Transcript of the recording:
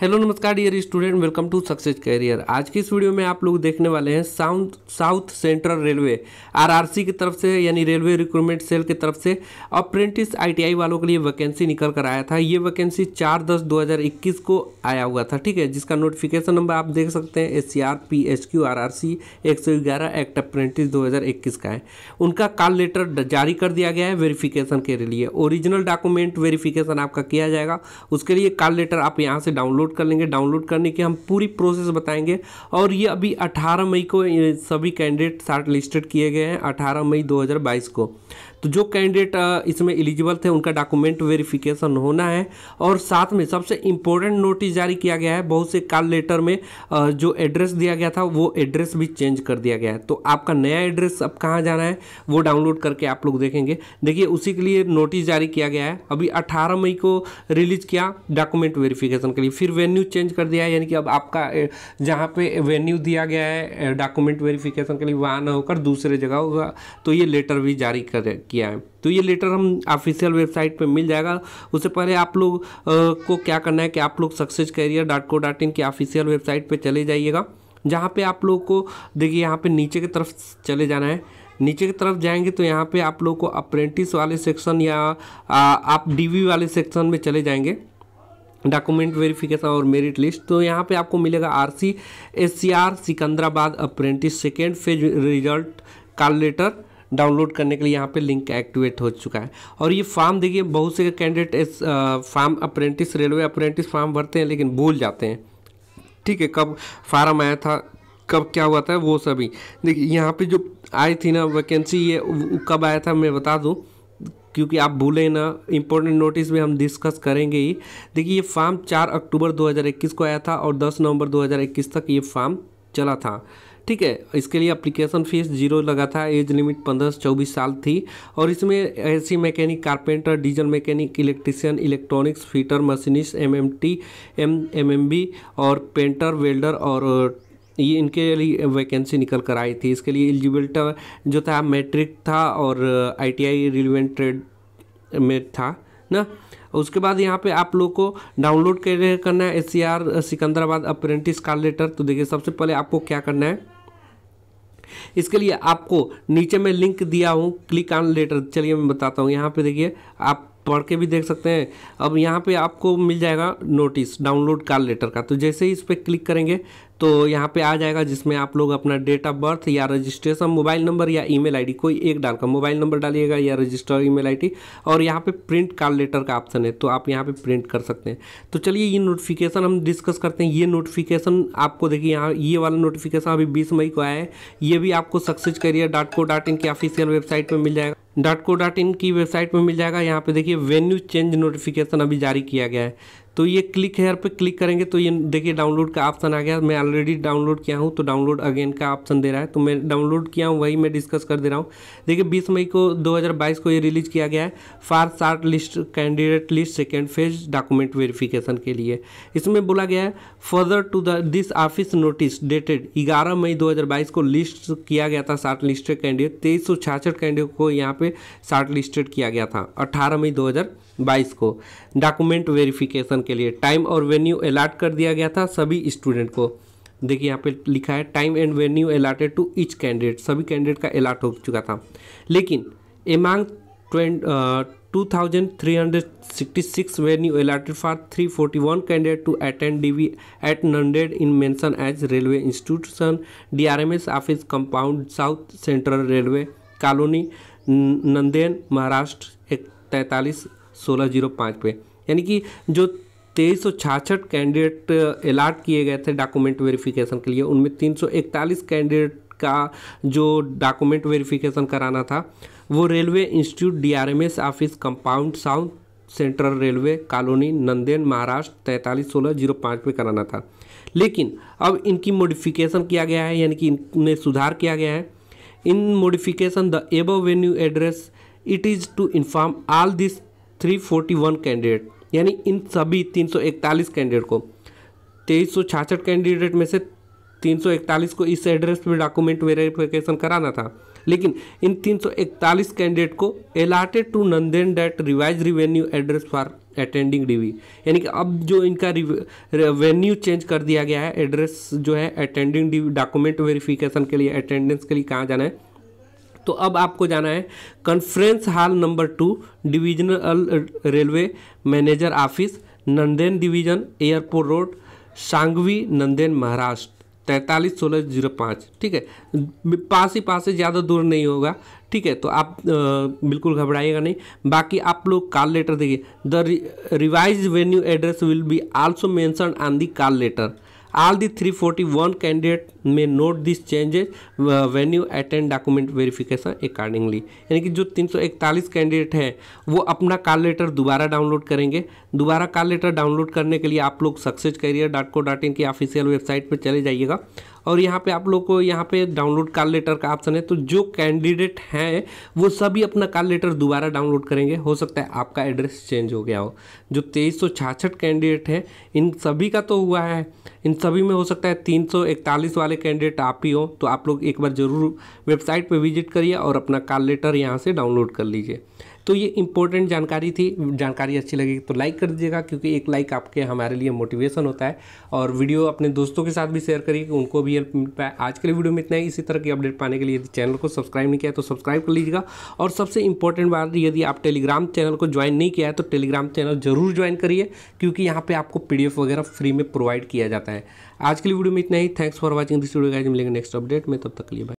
hello नमस्कार dear student welcome to success career आज की इस वीडियो में आप लोग देखने वाले हैं south south central railway RRC की तरफ से यानी रेलवे रिक्रूटमेंट सेल की तरफ से अप्रेंटिस आईटीआई वालों के लिए वैकेंसी निकल कर आया था ये वैकेंसी 4 दस 2021 को आया हुआ था ठीक है जिसका नोटिफिकेशन नंबर आप देख सकते हैं S C R P H Q R R C एक सौ ग्यारह एक्ट अप्रेंटिस दो हज़ार इक्कीस का है उनका कॉल लेटर जारी कर दिया गया है वेरीफिकेशन के लिए ओरिजिनल डॉक्यूमेंट वेरीफिकेशन आपका किया जाएगा उसके लिए कॉल लेटर आप यहाँ से डाउनलोड डाउनलोड कर लेंगे डाउनलोड करने की हम पूरी प्रोसेस बताएंगे और ये अभी 18 मई को सभी कैंडिडेट शार्ट लिस्टेड किए गए हैं 18 मई 2022 को तो जो कैंडिडेट इसमें एलिजिबल थे उनका डॉक्यूमेंट वेरिफिकेशन होना है और साथ में सबसे इम्पोर्टेंट नोटिस जारी किया गया है बहुत से कॉल लेटर में जो एड्रेस दिया गया था वो एड्रेस भी चेंज कर दिया गया है तो आपका नया एड्रेस अब कहाँ जाना है वो डाउनलोड करके आप लोग देखेंगे देखिए उसी के लिए नोटिस जारी किया गया है अभी अट्ठारह मई को रिलीज किया डॉक्यूमेंट वेरीफिकेशन के लिए फिर वेन्यू चेंज कर दिया है यानी कि अब आपका जहाँ पे वेन्यू दिया गया है डॉक्यूमेंट वेरिफिकेशन के लिए वहाँ ना होकर दूसरे जगह होगा तो ये लेटर भी जारी कर किया है तो ये लेटर हम ऑफिशियल वेबसाइट पे मिल जाएगा उससे पहले आप लोग को क्या करना है कि आप लोग success career dot co dot in की ऑफिशियल वेबसाइट पर चले जाइएगा जहाँ पर आप लोग को देखिए यहाँ पर नीचे की तरफ चले जाना है नीचे की तरफ जाएंगे तो यहाँ पे आप लोग को अप्रेंटिस वाले सेक्शन या आ, आप डीवी वाले सेक्शन में चले जाएंगे डॉक्यूमेंट वेरिफिकेशन और मेरिट लिस्ट तो यहाँ पे आपको मिलेगा RC SCR Secunderabad apprentice second phase result का लेटर डाउनलोड करने के लिए यहाँ पे लिंक एक्टिवेट हो चुका है और ये फॉर्म देखिए बहुत से candidate form apprentice railway apprentice form भरते हैं लेकिन भूल जाते हैं ठीक है कब फार्म आया था कब क्या हुआ था वो सभी देखिए यहाँ पे जो आई थी ना वैकेंसी ये कब आया था मैं बता दूँ क्योंकि आप भूलें ना इंपॉर्टेंट नोटिस में हम डिस्कस करेंगे ही देखिए ये फार्म चार अक्टूबर 2021 को आया था और 10 नवंबर 2021 तक ये फार्म चला था ठीक है इसके लिए अप्लीकेशन फ़ीस जीरो लगा था एज लिमिट पंद्रह से चौबीस साल थी और इसमें AC mechanic carpenter diesel mechanic electrician electronics fitter machinist M M T M M M B और पेंटर वेल्डर और ये इनके लिए वैकेंसी निकल कर आई थी इसके लिए एलिजिबिलिटी जो था मैट्रिक था और I T I relevant trade में था ना उसके बाद यहाँ पे आप लोग को डाउनलोड करना है S C R Secunderabad apprentice का लेटर तो देखिए सबसे पहले आपको क्या करना है इसके लिए आपको नीचे में लिंक दिया हूँ क्लिक ऑन लेटर चलिए मैं बताता हूँ यहाँ पे देखिए आप पढ़ के भी देख सकते हैं अब यहाँ पे आपको मिल जाएगा नोटिस डाउनलोड कार लेटर का तो जैसे ही इस पर क्लिक करेंगे तो यहाँ पे आ जाएगा जिसमें आप लोग अपना डेट ऑफ बर्थ या रजिस्ट्रेशन मोबाइल नंबर या ईमेल आईडी कोई एक डालकर मोबाइल नंबर डालिएगा या रजिस्टर ईमेल आईडी और यहाँ पे प्रिंट कार लेटर का ऑप्शन है तो आप यहाँ पे प्रिंट कर सकते हैं तो चलिए ये नोटिफिकेशन हम डिस्कस करते हैं ये नोटिफिकेशन आपको देखिए यहाँ ये वाला नोटिफिकेशन अभी बीस मई को आया है ये भी आपको success career dot co dot in की ऑफिशियल वेबसाइट पर मिल जाएगा डॉट को डॉट इन की वेबसाइट पर मिल जाएगा यहाँ पे देखिए वेन्यू चेंज नोटिफिकेशन अभी जारी किया गया है तो ये क्लिक हेयर पे क्लिक करेंगे तो ये देखिए डाउनलोड का ऑप्शन आ गया मैं ऑलरेडी डाउनलोड किया हूँ तो डाउनलोड अगेन का ऑप्शन दे रहा है तो मैं डाउनलोड किया हूँ वही मैं डिस्कस कर दे रहा हूँ देखिए बीस मई को 2022 को ये रिलीज किया गया है for short list candidate list second phase document verification के लिए इसमें बोला गया है further to the this office notice dated ग्यारह मई दो को लिस्ट किया गया था शार्ट लिस्टेड कैंडिडेट तेईस कैंडिडेट को यहाँ पे शार्ट लिस्टेड किया गया था अट्ठारह मई हज़ार बाईस को डॉक्यूमेंट वेरिफिकेशन के लिए टाइम और वेन्यू अलाट कर दिया गया था सभी स्टूडेंट को देखिए यहाँ पे लिखा है time and venue allotted to each candidate सभी कैंडिडेट का अलाट हो चुका था लेकिन among two thousand three hundred sixty six venue allotted for three forty one candidate to attend D V at Nanded in mention as railway institution D R M S office compound south central railway colony Nanded Maharashtra एक तैंतालीस सोलह zero पाँच पे यानी कि जो तेईस सौ छाछठ कैंडिडेट अलाट किए गए थे डॉक्यूमेंट वेरिफिकेशन के लिए उनमें तीन सौ इकतालीस कैंडिडेट का जो डॉक्यूमेंट वेरिफिकेशन कराना था वो railway institute DRMS office compound south central railway colony Nanded Maharashtra तैंतालीस सोलह जीरो पाँच पे कराना था लेकिन अब इनकी मोडिफिकेशन किया गया है यानी कि इनमें सुधार किया गया है in modification the above venue address it is to inform all this 341 candidate यानी इन सभी 341 कैंडिडेट को तेईस कैंडिडेट में से 341 को इस एड्रेस पर डॉक्यूमेंट वेरिफिकेशन कराना था लेकिन इन 341 कैंडिडेट को allotted to Nanded date revise revenue address for attending DV यानी कि अब जो इनका रिवेन्यू चेंज कर दिया गया है एड्रेस जो है अटेंडिंग डीवी डॉक्यूमेंट वेरिफिकेशन के लिए अटेंडेंस के लिए कहाँ जाना है तो अब आपको जाना है conference hall number two divisional railway manager office Nanded division airport road Sangvi Nanded Maharashtra तैंतालीस सोलह जीरो पाँच ठीक है पास ही पास से ज़्यादा दूर नहीं होगा ठीक है तो आप uh, बिल्कुल घबराइएगा नहीं बाकी आप लोग कॉल लेटर देखिए the revise venue address will be also mention on the call letter all the 341 candidate may note this changes uh, when you attend document verification accordingly यानी कि जो 341 कैंडिडेट हैं वो अपना कॉल लेटर दोबारा download करेंगे दोबारा कॉल लेटर डाउनलोड करने के लिए आप लोग success career dot co dot in की ऑफिशियल वेबसाइट पर चले जाइएगा और यहाँ पे आप लोग को यहाँ पे डाउनलोड कॉल लेटर का ऑप्शन है तो जो कैंडिडेट हैं वो सभी अपना कॉल लेटर दोबारा डाउनलोड करेंगे हो सकता है आपका एड्रेस चेंज हो गया हो जो तेईस कैंडिडेट हैं इन सभी का तो हुआ है इन सभी में हो सकता है तीन वाले कैंडिडेट आप ही हो तो आप लोग एक बार ज़रूर वेबसाइट पर विजिट करिए और अपना कॉल लेटर यहाँ से डाउनलोड कर लीजिए तो ये इंपॉर्टेंट जानकारी थी जानकारी अच्छी लगेगी तो लाइक कर दीजिएगा क्योंकि एक लाइक आपके हमारे लिए मोटिवेशन होता है और वीडियो अपने दोस्तों के साथ भी शेयर करिए उनको भी हेल्प मिल पाए आज के लिए वीडियो में इतना ही इसी तरह की अपडेट पाने के लिए यदि चैनल को सब्सक्राइब नहीं किया तो सब्सक्राइब कर लीजिएगा और सबसे इंपॉर्टेंट बात यदि आप टेलीग्राम चैनल को ज्वाइन नहीं किया है तो टेलीग्राम चैनल जरूर ज्वाइन करिए क्योंकि यहाँ पर आपको पी वगैरह फ्री में प्रोवाइड किया जाता है आज के लिए वीडियो में इतना ही thanks for watching this video guys मिलेंगे नेक्स्ट अपडेट में तब तक लिए